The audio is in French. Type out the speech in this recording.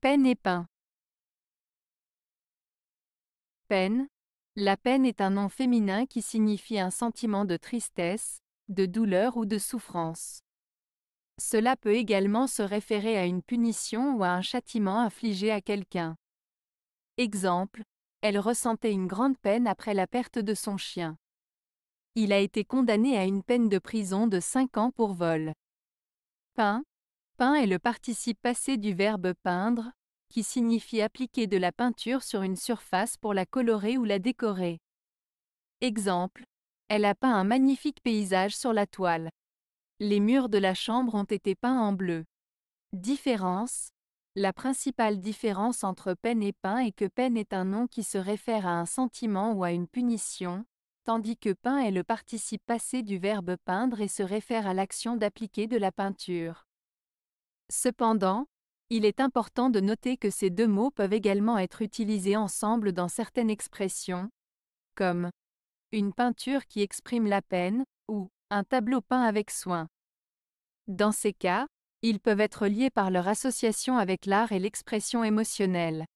Peine et pain. Peine. La peine est un nom féminin qui signifie un sentiment de tristesse, de douleur ou de souffrance. Cela peut également se référer à une punition ou à un châtiment infligé à quelqu'un. Exemple, elle ressentait une grande peine après la perte de son chien. Il a été condamné à une peine de prison de 5 ans pour vol. Pain, Peint est le participe passé du verbe peindre, qui signifie appliquer de la peinture sur une surface pour la colorer ou la décorer. Exemple. Elle a peint un magnifique paysage sur la toile. Les murs de la chambre ont été peints en bleu. Différence. La principale différence entre peine et peint est que peine est un nom qui se réfère à un sentiment ou à une punition, tandis que peint est le participe passé du verbe peindre et se réfère à l'action d'appliquer de la peinture. Cependant, il est important de noter que ces deux mots peuvent également être utilisés ensemble dans certaines expressions, comme une peinture qui exprime la peine, ou un tableau peint avec soin. Dans ces cas, ils peuvent être liés par leur association avec l'art et l'expression émotionnelle.